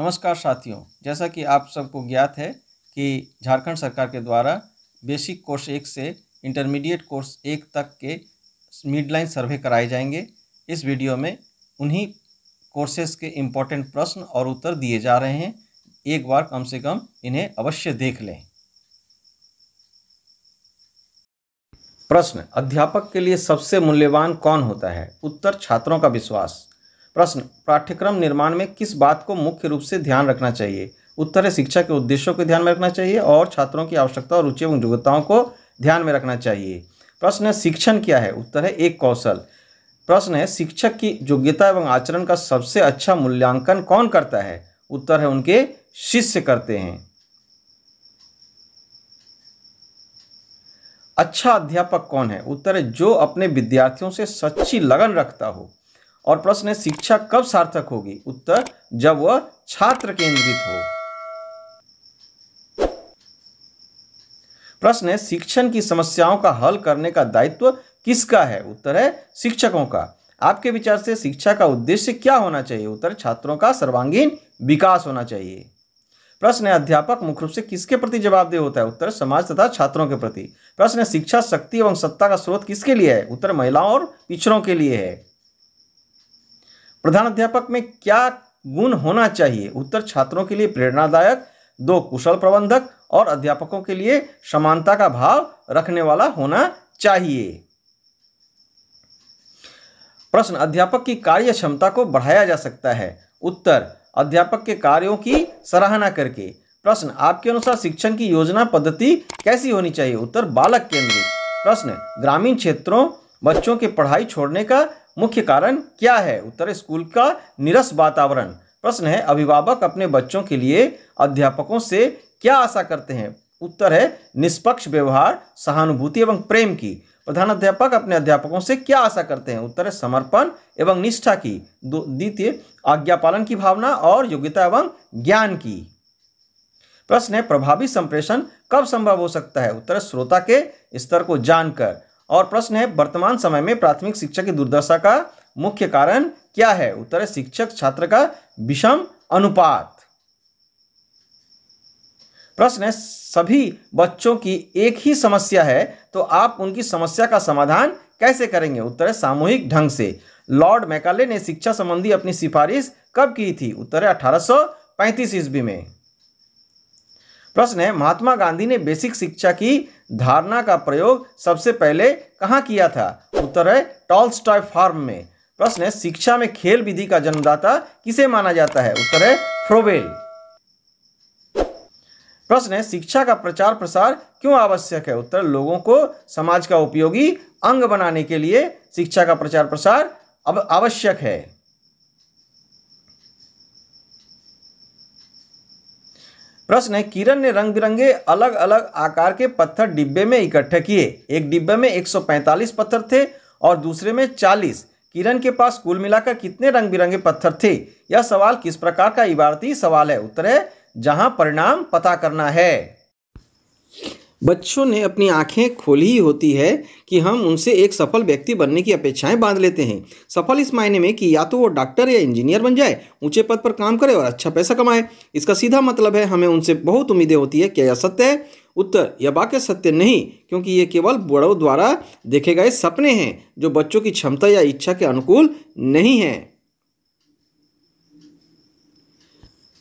नमस्कार साथियों जैसा कि आप सबको ज्ञात है कि झारखंड सरकार के द्वारा बेसिक कोर्स एक से इंटरमीडिएट कोर्स एक तक के मिडलाइन सर्वे कराए जाएंगे इस वीडियो में उन्हीं कोर्सेज के इम्पोर्टेंट प्रश्न और उत्तर दिए जा रहे हैं एक बार कम से कम इन्हें अवश्य देख लें प्रश्न अध्यापक के लिए सबसे मूल्यवान कौन होता है उत्तर छात्रों का विश्वास प्रश्न पाठ्यक्रम निर्माण में किस बात को मुख्य रूप से ध्यान रखना चाहिए उत्तर है शिक्षा के उद्देश्यों को ध्यान में रखना चाहिए और छात्रों की आवश्यकता और रुचि एवं योग्यताओं को ध्यान में रखना चाहिए प्रश्न है शिक्षण क्या है उत्तर है एक कौशल प्रश्न है शिक्षक की योग्यता एवं आचरण का सबसे अच्छा मूल्यांकन कौन करता है उत्तर है उनके शिष्य करते हैं अच्छा अध्यापक कौन है उत्तर है जो अपने विद्यार्थियों से सच्ची लगन रखता हो और प्रश्न है शिक्षा कब सार्थक होगी उत्तर जब वह छात्र केंद्रित हो प्रश्न है शिक्षण की समस्याओं का हल करने का दायित्व किसका है उत्तर है शिक्षकों का आपके विचार से शिक्षा का उद्देश्य क्या होना चाहिए उत्तर छात्रों का सर्वांगीण विकास होना चाहिए प्रश्न है अध्यापक मुख्य रूप से किसके प्रति जवाबदेह होता है उत्तर समाज तथा छात्रों के प्रति प्रश्न है शिक्षा शक्ति एवं सत्ता का स्रोत किसके लिए है उत्तर महिलाओं और पिछड़ों के लिए है प्रधान अध्यापक में क्या गुण होना चाहिए उत्तर छात्रों के लिए प्रेरणादायक दो कुशल प्रबंधक और अध्यापकों के लिए समानता का भाव रखने वाला होना चाहिए प्रश्न अध्यापक की कार्य क्षमता को बढ़ाया जा सकता है उत्तर अध्यापक के कार्यों की सराहना करके प्रश्न आपके अनुसार शिक्षण की योजना पद्धति कैसी होनी चाहिए उत्तर बालक केंद्रित प्रश्न ग्रामीण क्षेत्रों बच्चों के पढ़ाई छोड़ने का मुख्य कारण क्या है उत्तर स्कूल का निरस वातावरण प्रश्न है अभिभावक अपने बच्चों के लिए अध्यापकों से क्या आशा करते हैं उत्तर है निष्पक्ष व्यवहार सहानुभूति एवं प्रेम की प्रधान अध्यापक अपने अध्यापकों से क्या आशा करते हैं उत्तर है समर्पण एवं निष्ठा की द्वितीय आज्ञा पालन की भावना और योग्यता एवं ज्ञान की प्रश्न है प्रभावी संप्रेषण कब संभव हो सकता है उत्तर श्रोता के स्तर को जानकर और प्रश्न है वर्तमान समय में प्राथमिक शिक्षा की दुर्दशा का मुख्य कारण क्या है उत्तर है शिक्षक छात्र का विषम अनुपात प्रश्न है सभी बच्चों की एक ही समस्या है तो आप उनकी समस्या का समाधान कैसे करेंगे उत्तर है सामूहिक ढंग से लॉर्ड मैकाले ने शिक्षा संबंधी अपनी सिफारिश कब की थी उत्तर है अठारह ईस्वी में प्रश्न है महात्मा गांधी ने बेसिक शिक्षा की धारणा का प्रयोग सबसे पहले कहाँ किया था उत्तर है स्टॉय फार्म में प्रश्न है शिक्षा में खेल विधि का जन्मदाता किसे माना जाता है उत्तर है फ्रोवेल प्रश्न है शिक्षा का प्रचार प्रसार क्यों आवश्यक है उत्तर लोगों को समाज का उपयोगी अंग बनाने के लिए शिक्षा का प्रचार प्रसार अब आवश्यक है प्रश्न है किरण ने रंग बिरंगे अलग अलग आकार के पत्थर डिब्बे में इकट्ठे किए एक डिब्बे में 145 पत्थर थे और दूसरे में 40 किरण के पास कुल मिलाकर कितने रंग बिरंगे पत्थर थे यह सवाल किस प्रकार का इबारती सवाल है उत्तर है जहां परिणाम पता करना है बच्चों ने अपनी आंखें खोली ही होती है कि हम उनसे एक सफल व्यक्ति बनने की अपेक्षाएं बांध लेते हैं सफल इस मायने में कि या तो वो डॉक्टर या इंजीनियर बन जाए ऊंचे पद पर काम करे और अच्छा पैसा कमाए इसका सीधा मतलब है हमें उनसे बहुत उम्मीदें होती है क्या यह सत्य है उत्तर यह वाक्य सत्य नहीं क्योंकि ये केवल बड़ों द्वारा देखे गए सपने हैं जो बच्चों की क्षमता या इच्छा के अनुकूल नहीं हैं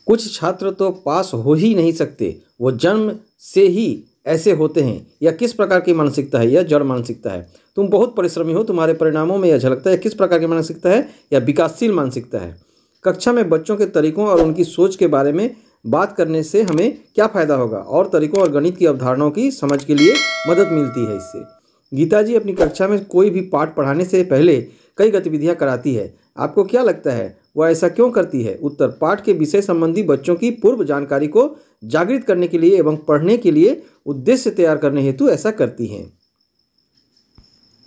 कुछ छात्र तो पास हो ही नहीं सकते वो जन्म से ही ऐसे होते हैं या किस प्रकार की मानसिकता है या जड़ मानसिकता है तुम बहुत परिश्रमी हो तुम्हारे परिणामों में यह झलकता है किस प्रकार की मानसिकता है या विकासशील मानसिकता है कक्षा में बच्चों के तरीकों और उनकी सोच के बारे में बात करने से हमें क्या फ़ायदा होगा और तरीकों और गणित की अवधारणाओं की समझ के लिए मदद मिलती है इससे गीता जी अपनी कक्षा में कोई भी पाठ पढ़ाने से पहले कई गतिविधियाँ कराती है आपको क्या लगता है वह ऐसा क्यों करती है उत्तर पाठ के विषय संबंधी बच्चों की पूर्व जानकारी को जागृत करने के लिए एवं पढ़ने के लिए उद्देश्य तैयार करने हेतु ऐसा करती हैं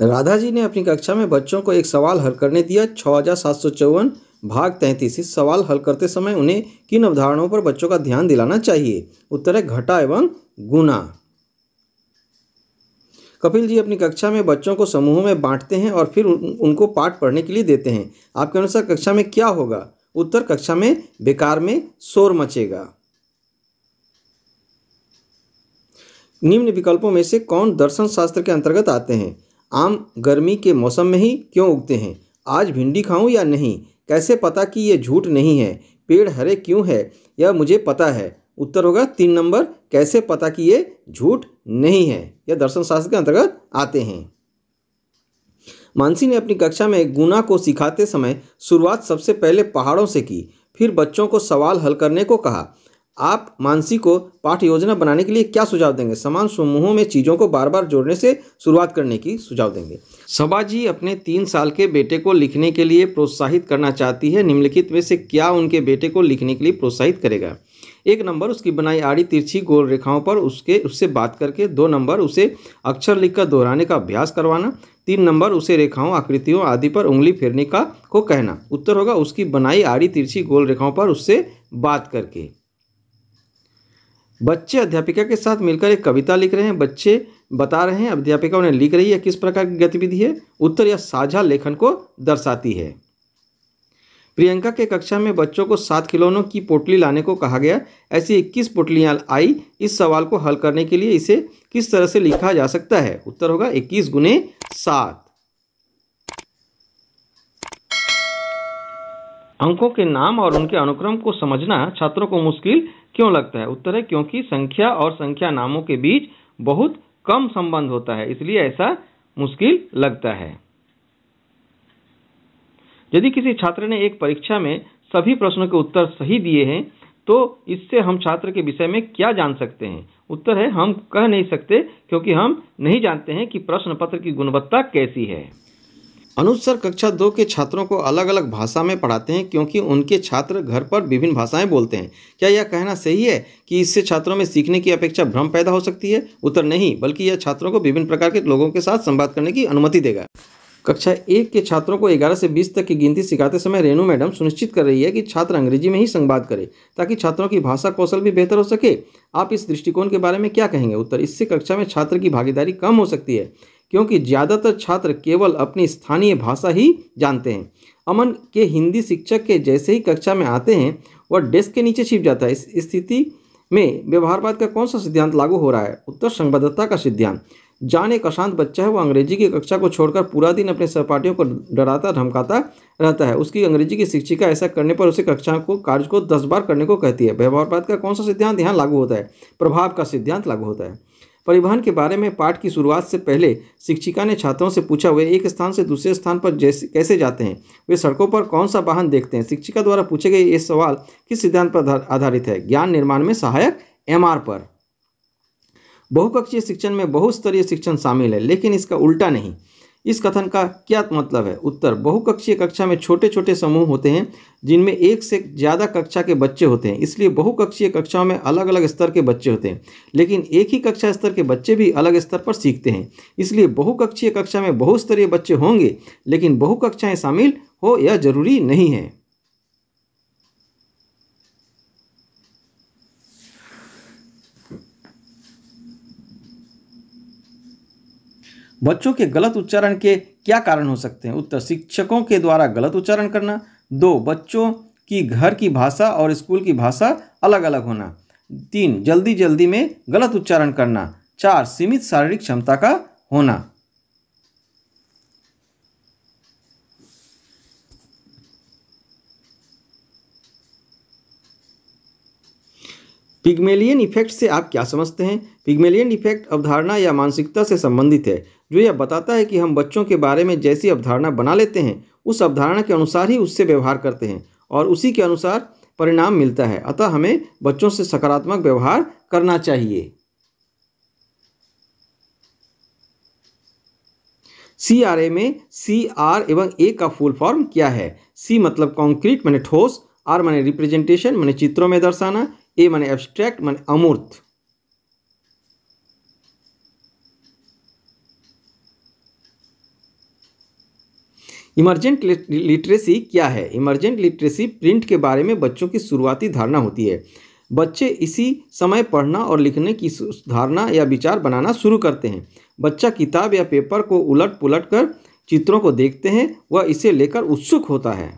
राधा जी ने अपनी कक्षा में बच्चों को एक सवाल हल करने दिया छः भाग तैंतीस इस सवाल हल करते समय उन्हें किन अवधारणाओं पर बच्चों का ध्यान दिलाना चाहिए उत्तर है घटा एवं गुना कपिल जी अपनी कक्षा में बच्चों को समूहों में बांटते हैं और फिर उन, उनको पाठ पढ़ने के लिए देते हैं आपके अनुसार कक्षा में क्या होगा उत्तर कक्षा में बेकार में शोर मचेगा निम्न विकल्पों में से कौन दर्शन शास्त्र के अंतर्गत आते हैं आम गर्मी के मौसम में ही क्यों उगते हैं आज भिंडी खाऊं या नहीं कैसे पता कि यह झूठ नहीं है पेड़ हरे क्यों है यह मुझे पता है उत्तर होगा तीन नंबर कैसे पता कि ये झूठ नहीं है यह दर्शन शास्त्र के अंतर्गत आते हैं मानसी ने अपनी कक्षा में गुना को सिखाते समय शुरुआत सबसे पहले पहाड़ों से की फिर बच्चों को सवाल हल करने को कहा आप मानसी को पाठ योजना बनाने के लिए क्या सुझाव देंगे समान समूहों में चीज़ों को बार बार जोड़ने से शुरुआत करने की सुझाव देंगे सभा जी अपने तीन साल के बेटे को लिखने के लिए प्रोत्साहित करना चाहती है निम्नलिखित में से क्या उनके बेटे को लिखने के लिए प्रोत्साहित करेगा एक नंबर उसकी बनाई आड़ी तिरछी गोल रेखाओं पर उसके उससे बात करके दो नंबर उसे अक्षर लिखकर दोहराने का अभ्यास करवाना तीन नंबर उसे रेखाओं आकृतियों आदि पर उंगली फेरने का को कहना उत्तर होगा उसकी बनाई आड़ी तिरछी गोल रेखाओं पर उससे बात करके बच्चे अध्यापिका के साथ मिलकर एक कविता लिख रहे हैं बच्चे बता रहे हैं अध्यापिका उन्हें लिख रही है किस प्रकार की गतिविधि है उत्तर यह साझा लेखन को दर्शाती है प्रियंका के कक्षा में बच्चों को सात खिलौनों की पोटली लाने को कहा गया ऐसी इक्कीस पोटलियाँ आई इस सवाल को हल करने के लिए इसे किस तरह से लिखा जा सकता है उत्तर होगा इक्कीस गुने सात अंकों के नाम और उनके अनुक्रम को समझना छात्रों को मुश्किल क्यों लगता है उत्तर है क्योंकि संख्या और संख्या नामों के बीच बहुत कम संबंध होता है इसलिए ऐसा मुश्किल लगता है यदि किसी छात्र ने एक परीक्षा में सभी प्रश्नों के उत्तर सही दिए हैं तो इससे हम छात्र के विषय में क्या जान सकते हैं उत्तर है हम कह नहीं सकते क्योंकि हम नहीं जानते हैं कि प्रश्न पत्र की गुणवत्ता कैसी है अनुसर कक्षा दो के छात्रों को अलग अलग भाषा में पढ़ाते हैं क्योंकि उनके छात्र घर पर विभिन्न भाषाएं बोलते हैं क्या यह कहना सही है कि इससे छात्रों में सीखने की अपेक्षा भ्रम पैदा हो सकती है उत्तर नहीं बल्कि यह छात्रों को विभिन्न प्रकार के लोगों के साथ संवाद करने की अनुमति देगा कक्षा एक के छात्रों को 11 से 20 तक की गिनती सिखाते समय रेणु मैडम सुनिश्चित कर रही है कि छात्र अंग्रेजी में ही संवाद करें ताकि छात्रों की भाषा कौशल भी बेहतर हो सके आप इस दृष्टिकोण के बारे में क्या कहेंगे उत्तर इससे कक्षा में छात्र की भागीदारी कम हो सकती है क्योंकि ज़्यादातर छात्र केवल अपनी स्थानीय भाषा ही जानते हैं अमन के हिंदी शिक्षक के जैसे ही कक्षा में आते हैं वह डेस्क के नीचे छिप जाता है इस स्थिति में व्यवहारवाद का कौन सा सिद्धांत लागू हो रहा है उत्तर संबद्धता का सिद्धांत जान एक अशांत बच्चा है वो अंग्रेजी की कक्षा को छोड़कर पूरा दिन अपने सहपाठियों को डराता धमकाता रहता है उसकी अंग्रेजी की शिक्षिका ऐसा करने पर उसे कक्षा को कार्य को दस बार करने को कहती है व्यवहारवाद का कौन सा सिद्धांत यहाँ लागू होता है प्रभाव का सिद्धांत लागू होता है परिवहन के बारे में पाठ की शुरुआत से पहले शिक्षिका ने छात्रों से पूछा वे एक स्थान से दूसरे स्थान पर जैसे कैसे जाते हैं वे सड़कों पर कौन सा वाहन देखते हैं शिक्षिका द्वारा पूछे गए ये सवाल किस सिद्धांत पर आधारित है ज्ञान निर्माण में सहायक एम पर बहुपक्षीय शिक्षण में बहुस्तरीय शिक्षण शामिल है लेकिन इसका उल्टा नहीं इस कथन का क्या मतलब है उत्तर बहुकक्षीय कक्षा में छोटे छोटे समूह होते हैं जिनमें एक से ज़्यादा कक्षा के बच्चे होते हैं इसलिए बहुकक्षीय कक्षाओं में अलग अलग स्तर के बच्चे होते हैं लेकिन एक ही कक्षा स्तर के बच्चे भी अलग स्तर पर सीखते हैं इसलिए बहुकक्षीय कक्षा में बहुस्तरीय बच्चे होंगे लेकिन बहुकक्षाएँ शामिल हो यह जरूरी नहीं है बच्चों के गलत उच्चारण के क्या कारण हो सकते हैं उत्तर शिक्षकों के द्वारा गलत उच्चारण करना दो बच्चों की घर की भाषा और स्कूल की भाषा अलग अलग होना तीन जल्दी जल्दी में गलत उच्चारण करना चार सीमित शारीरिक क्षमता का होना पिग्मेलियन इफेक्ट से आप क्या समझते हैं पिग्मेलियन इफेक्ट अवधारणा या मानसिकता से संबंधित है जो यह बताता है कि हम बच्चों के बारे में जैसी अवधारणा बना लेते हैं उस अवधारणा के अनुसार ही उससे व्यवहार करते हैं और उसी के अनुसार परिणाम मिलता है अतः हमें बच्चों से सकारात्मक व्यवहार करना चाहिए सी आर ए में सी आर एवं ए का फुल फॉर्म क्या है सी मतलब कॉन्क्रीट मैंने ठोस आर मैंने रिप्रेजेंटेशन मैंने चित्रों में दर्शाना ए मान एबस्ट्रैक्ट मान अमूर्त इमर्जेंट लिटरेसी क्या है इमर्जेंट लिटरेसी प्रिंट के बारे में बच्चों की शुरुआती धारणा होती है बच्चे इसी समय पढ़ना और लिखने की धारणा या विचार बनाना शुरू करते हैं बच्चा किताब या पेपर को उलट पुलट कर चित्रों को देखते हैं वह इसे लेकर उत्सुक होता है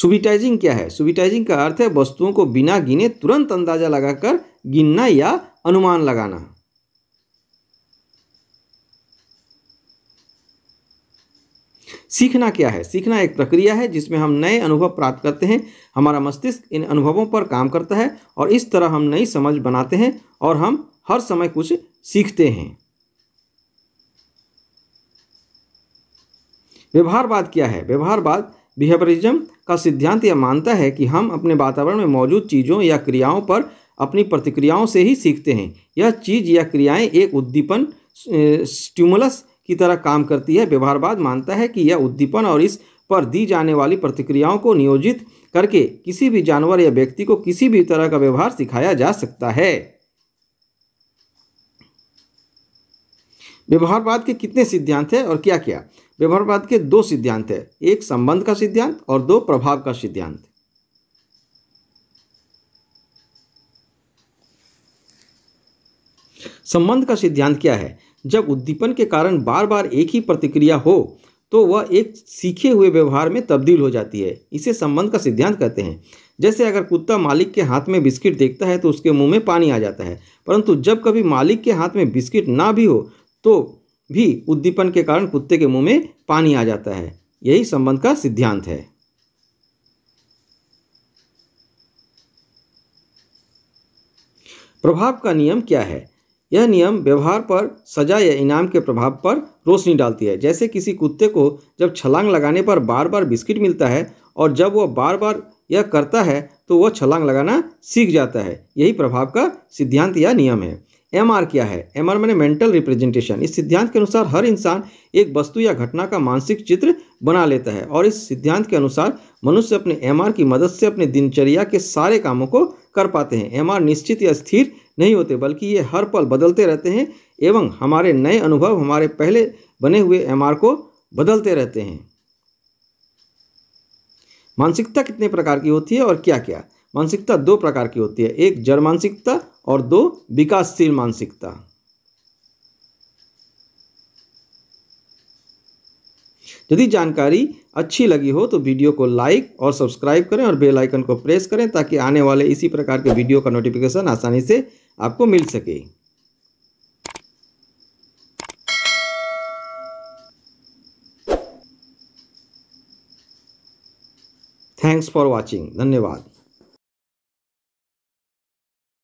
सुविटाइजिंग क्या है सुविटाइजिंग का अर्थ है वस्तुओं को बिना गिने तुरंत अंदाजा लगाकर गिनना या अनुमान लगाना सीखना क्या है सीखना एक प्रक्रिया है जिसमें हम नए अनुभव प्राप्त करते हैं हमारा मस्तिष्क इन अनुभवों पर काम करता है और इस तरह हम नई समझ बनाते हैं और हम हर समय कुछ सीखते हैं व्यवहारवाद क्या है व्यवहारवाद बिहेवरिज्म का सिद्धांत यह मानता है कि हम अपने वातावरण में मौजूद चीज़ों या क्रियाओं पर अपनी प्रतिक्रियाओं से ही सीखते हैं यह चीज़ या क्रियाएं एक उद्दीपन स्टिमुलस की तरह काम करती है व्यवहारवाद मानता है कि यह उद्दीपन और इस पर दी जाने वाली प्रतिक्रियाओं को नियोजित करके किसी भी जानवर या व्यक्ति को किसी भी तरह का व्यवहार सिखाया जा सकता है व्यवहारवाद के कितने सिद्धांत हैं और क्या क्या व्यवहारवाद के दो सिद्धांत है एक संबंध का सिद्धांत और दो प्रभाव का सिद्धांत संबंध का सिद्धांत क्या है जब उद्दीपन के कारण बार बार एक ही प्रतिक्रिया हो तो वह एक सीखे हुए व्यवहार में तब्दील हो जाती है इसे संबंध का सिद्धांत कहते हैं जैसे अगर कुत्ता मालिक के हाथ में बिस्किट देखता है तो उसके मुंह में पानी आ जाता है परंतु जब कभी मालिक के हाथ में बिस्किट ना भी हो तो भी उद्दीपन के कारण कुत्ते के मुंह में पानी आ जाता है यही संबंध का सिद्धांत है प्रभाव का नियम क्या है यह नियम व्यवहार पर सजा या इनाम के प्रभाव पर रोशनी डालती है जैसे किसी कुत्ते को जब छलांग लगाने पर बार बार बिस्किट मिलता है और जब वह बार बार यह करता है तो वह छलांग लगाना सीख जाता है यही प्रभाव का सिद्धांत या नियम है एम आर क्या है एम आर मैंने मेंटल रिप्रेजेंटेशन इस सिद्धांत के अनुसार हर इंसान एक वस्तु या घटना का मानसिक चित्र बना लेता है और इस सिद्धांत के अनुसार मनुष्य अपने एम आर की मदद से अपने दिनचर्या के सारे कामों को कर पाते हैं एम आर निश्चित या स्थिर नहीं होते बल्कि ये हर पल बदलते रहते हैं एवं हमारे नए अनुभव हमारे पहले बने हुए एम आर को बदलते रहते हैं मानसिकता कितने प्रकार की होती है और क्या क्या मानसिकता दो प्रकार की होती है एक जड़ मानसिकता और दो विकासशील मानसिकता यदि जानकारी अच्छी लगी हो तो वीडियो को लाइक और सब्सक्राइब करें और बेल आइकन को प्रेस करें ताकि आने वाले इसी प्रकार के वीडियो का नोटिफिकेशन आसानी से आपको मिल सके थैंक्स फॉर वॉचिंग धन्यवाद